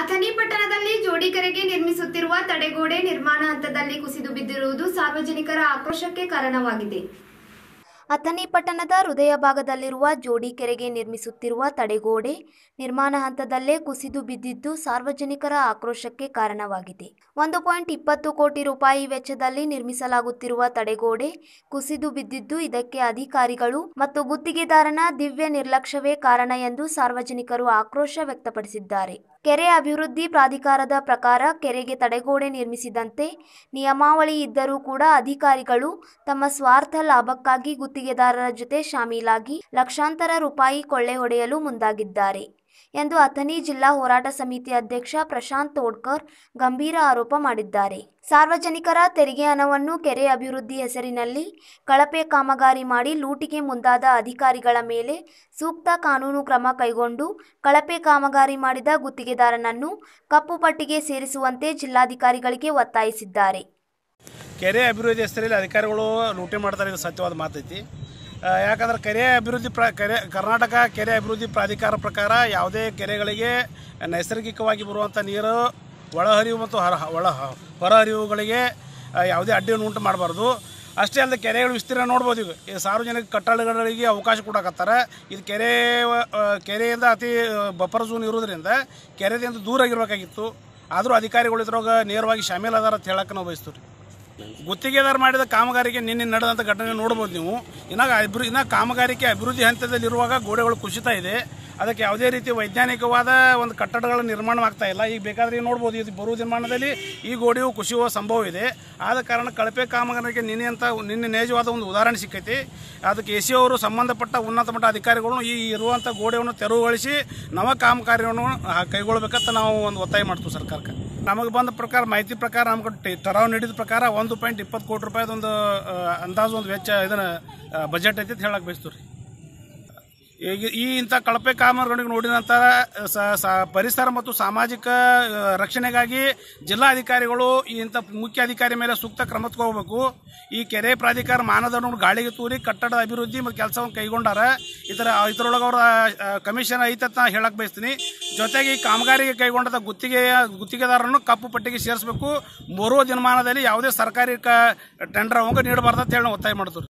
ಅಥಣಿ ಪಟ್ಟಣದಲ್ಲಿ ಜೋಡಿಕೆರೆಗೆ ನಿರ್ಮಿಸುತ್ತಿರುವ ತಡೆಗೋಡೆ ನಿರ್ಮಾಣ ಹಂತದಲ್ಲಿ ಕುಸಿದು ಬಿದ್ದಿರುವುದು ಸಾರ್ವಜನಿಕರ ಆಕ್ರೋಶಕ್ಕೆ ಕಾರಣವಾಗಿದೆ ಅಥಣಿ ಪಟ್ಟಣದ ಹೃದಯ ಭಾಗದಲ್ಲಿರುವ ಜೋಡಿ ಕೆರೆಗೆ ನಿರ್ಮಿಸುತ್ತಿರುವ ತಡೆಗೋಡೆ ನಿರ್ಮಾಣ ಹಂತದಲ್ಲೇ ಕುಸಿದು ಬಿದ್ದಿದ್ದು ಸಾರ್ವಜನಿಕರ ಆಕ್ರೋಶಕ್ಕೆ ಕಾರಣವಾಗಿದೆ ಒಂದು ಪಾಯಿಂಟ್ ಇಪ್ಪತ್ತು ಕೋಟಿ ರೂಪಾಯಿ ವೆಚ್ಚದಲ್ಲಿ ನಿರ್ಮಿಸಲಾಗುತ್ತಿರುವ ತಡೆಗೋಡೆ ಕುಸಿದು ಬಿದ್ದಿದ್ದು ಇದಕ್ಕೆ ಅಧಿಕಾರಿಗಳು ಮತ್ತು ಗುತ್ತಿಗೆದಾರನ ದಿವ್ಯ ನಿರ್ಲಕ್ಷ್ಯವೇ ಕಾರಣ ಎಂದು ಸಾರ್ವಜನಿಕರು ಆಕ್ರೋಶ ವ್ಯಕ್ತಪಡಿಸಿದ್ದಾರೆ ಕೆರೆ ಅಭಿವೃದ್ಧಿ ಪ್ರಾಧಿಕಾರದ ಪ್ರಕಾರ ಕೆರೆಗೆ ತಡೆಗೋಡೆ ನಿರ್ಮಿಸಿದಂತೆ ನಿಯಮಾವಳಿ ಇದ್ದರೂ ಕೂಡ ಅಧಿಕಾರಿಗಳು ತಮ್ಮ ಸ್ವಾರ್ಥ ಲಾಭಕ್ಕಾಗಿ ಗುತ್ತಿಗೆದಾರರ ಜೊತೆ ಶಾಮೀಲಾಗಿ ಲಕ್ಷಾಂತರ ರೂಪಾಯಿ ಕೊಳ್ಳೆ ಹೊಡೆಯಲು ಮುಂದಾಗಿದ್ದಾರೆ ಎಂದು ಅಥಣಿ ಜಿಲ್ಲಾ ಹೋರಾಟ ಸಮಿತಿ ಅಧ್ಯಕ್ಷ ಪ್ರಶಾಂತ್ ತೋಡ್ಕರ್ ಗಂಭೀರ ಆರೋಪ ಮಾಡಿದ್ದಾರೆ ಸಾರ್ವಜನಿಕರ ತೆರಿಗೆ ಹಣವನ್ನು ಕೆರೆ ಅಭಿವೃದ್ಧಿ ಹೆಸರಿನಲ್ಲಿ ಕಳಪೆ ಕಾಮಗಾರಿ ಮಾಡಿ ಲೂಟಿಗೆ ಮುಂದಾದ ಅಧಿಕಾರಿಗಳ ಮೇಲೆ ಸೂಕ್ತ ಕಾನೂನು ಕ್ರಮ ಕೈಗೊಂಡು ಕಳಪೆ ಕಾಮಗಾರಿ ಮಾಡಿದ ಗುತ್ತಿಗೆದಾರನನ್ನು ಕಪ್ಪು ಪಟ್ಟಿಗೆ ಸೇರಿಸುವಂತೆ ಜಿಲ್ಲಾಧಿಕಾರಿಗಳಿಗೆ ಒತ್ತಾಯಿಸಿದ್ದಾರೆ ಕೆರೆ ಅಭಿವೃದ್ಧಿ ಹೆಸರಲ್ಲಿ ಅಧಿಕಾರಿಗಳು ಲೂಟಿ ಮಾಡ್ತಾರೆ ಸತ್ಯವಾದ ಮಾತೈತಿ ಯಾಕಂದರೆ ಕೆರೆ ಅಭಿವೃದ್ಧಿ ಪ್ರ ಕೆರೆ ಕರ್ನಾಟಕ ಕೆರೆ ಅಭಿವೃದ್ಧಿ ಪ್ರಾಧಿಕಾರ ಪ್ರಕಾರ ಯಾವುದೇ ಕೆರೆಗಳಿಗೆ ನೈಸರ್ಗಿಕವಾಗಿ ಬರುವಂಥ ನೀರು ಒಳಹರಿವು ಮತ್ತು ಹೊರ ಒಳ ಹೊರಹರಿವುಗಳಿಗೆ ಯಾವುದೇ ಅಡ್ಡಿಯನ್ನು ಉಂಟು ಮಾಡಬಾರ್ದು ಅಷ್ಟೇ ಅಲ್ಲದೆ ಕೆರೆಗಳು ವಿಸ್ತೀರ್ಣ ನೋಡ್ಬೋದು ಈಗ ಈ ಸಾರ್ವಜನಿಕ ಕಟ್ಟಡಗಳಿಗೆ ಅವಕಾಶ ಕೊಡಕತ್ತಾರೆ ಇದು ಕೆರೆ ಕೆರೆಯಿಂದ ಅತಿ ಬಫರ್ ಝೂನ್ ಇರೋದ್ರಿಂದ ಕೆರೆದಿಂದ ದೂರ ಆಗಿರ್ಬೇಕಾಗಿತ್ತು ಆದರೂ ಅಧಿಕಾರಿಗಳು ನೇರವಾಗಿ ಶಾಮೀಲಾದಾರ ಅಂತ ಹೇಳಕ್ಕೆ ನಾವು ಬಯಸ್ತೀವಿ ಗುತ್ತಿಗೆದಾರ ಮಾಡಿದ ಕಾಮಗಾರಿಗೆ ನಿನ್ನೆ ನಡೆದಂಥ ಘಟನೆ ನೋಡ್ಬೋದು ನೀವು ಇನ್ನಾಗ ಅಭಿವೃದ್ಧಿ ಇನ್ನ ಕಾಮಗಾರಿಕೆ ಅಭಿವೃದ್ಧಿ ಹಂತದಲ್ಲಿರುವಾಗ ಗೋಡೆಗಳು ಕುಸಿತಾ ಇದೆ ಅದಕ್ಕೆ ಯಾವುದೇ ರೀತಿ ವೈಜ್ಞಾನಿಕವಾದ ಒಂದು ಕಟ್ಟಡಗಳ ನಿರ್ಮಾಣವಾಗ್ತಾ ಇಲ್ಲ ಈಗ ಬೇಕಾದ್ರೆ ಈಗ ನೋಡ್ಬೋದು ಇದು ಬರುವ ನಿರ್ಮಾಣದಲ್ಲಿ ಈ ಗೋಡೆಯು ಕುಸಿಯುವ ಸಂಭವ ಇದೆ ಆದ ಕಾರಣ ಕಳಪೆ ಕಾಮಗಾರಿಗೆ ನಿನ್ನೆ ಅಂತ ನಿನ್ನೆ ನೇಜವಾದ ಒಂದು ಉದಾಹರಣೆ ಸಿಕ್ಕೈತಿ ಅದಕ್ಕೆ ಎ ಸಿ ಅವರು ಸಂಬಂಧಪಟ್ಟ ಉನ್ನತ ಮಟ್ಟ ಅಧಿಕಾರಿಗಳನ್ನು ಈ ಇರುವಂಥ ಗೋಡೆಯನ್ನು ತೆರವುಗೊಳಿಸಿ ನವ ಕಾಮಗಾರಿಯನ್ನು ಕೈಗೊಳ್ಳಬೇಕಂತ ನಾವು ಒಂದು ಒತ್ತಾಯ ಮಾಡ್ತೀವಿ ಸರ್ಕಾರಕ್ಕೆ ನಮಗೆ ಬಂದ ಪ್ರಕಾರ ಮಾಹಿತಿ ಪ್ರಕಾರ ನಮ್ಗೆ ತರಾವ್ ನೀಡಿದ ಪ್ರಕಾರ ಒಂದು ಪಾಯಿಂಟ್ ಇಪ್ಪತ್ತು ಕೋಟಿ ಒಂದು ಅಂದಾಜು ಒಂದು ವೆಚ್ಚ ಇದನ್ನು ಬಜೆಟ್ ಐತಿ ಅಂತ ಹೇಳಕ್ಕೆ ಬಯಸ್ತು ರೀ ಈಗ ಈ ಇಂಥ ಕಳಪೆ ಕಾಮಗಾರಿಗಳಿಗೆ ನೋಡಿದ ನಂತರ ಪರಿಸರ ಮತ್ತು ಸಾಮಾಜಿಕ ರಕ್ಷಣೆಗಾಗಿ ಜಿಲ್ಲಾಧಿಕಾರಿಗಳು ಈ ಇಂಥ ಮುಖ್ಯ ಅಧಿಕಾರಿ ಮೇಲೆ ಸೂಕ್ತ ಕ್ರಮ ತಗೋಬೇಕು ಈ ಕೆರೆ ಪ್ರಾಧಿಕಾರ ಮಾನದಂಡ ಗಾಳಿಗೆ ತೂರಿ ಕಟ್ಟಡದ ಅಭಿವೃದ್ಧಿ ಮತ್ತು ಕೆಲಸವನ್ನು ಕೈಗೊಂಡಾರ ಇದರ ಇದರೊಳಗೆ ಅವರ ಕಮಿಷನ್ ಐತೆ ಅಂತ ಹೇಳಕ್ಕೆ ಬಯಸ್ತೀನಿ ಜೊತೆಗೆ ಈ ಕಾಮಗಾರಿಗೆ ಕೈಗೊಂಡಂಥ ಗುತ್ತಿಗೆಯ ಗುತ್ತಿಗೆದಾರರನ್ನು ಕಪ್ಪು ಪಟ್ಟಿಗೆ ಸೇರಿಸಬೇಕು ಬರುವ ದಿನಮಾನದಲ್ಲಿ ಯಾವುದೇ ಸರ್ಕಾರಿ ಕ ಟೆಂಡರ್ ಹೋಗಿ ನೀಡಬಾರ್ದು ಅಂತ ಹೇಳಿ ಒತ್ತಾಯ ಮಾಡ್ತೀವಿ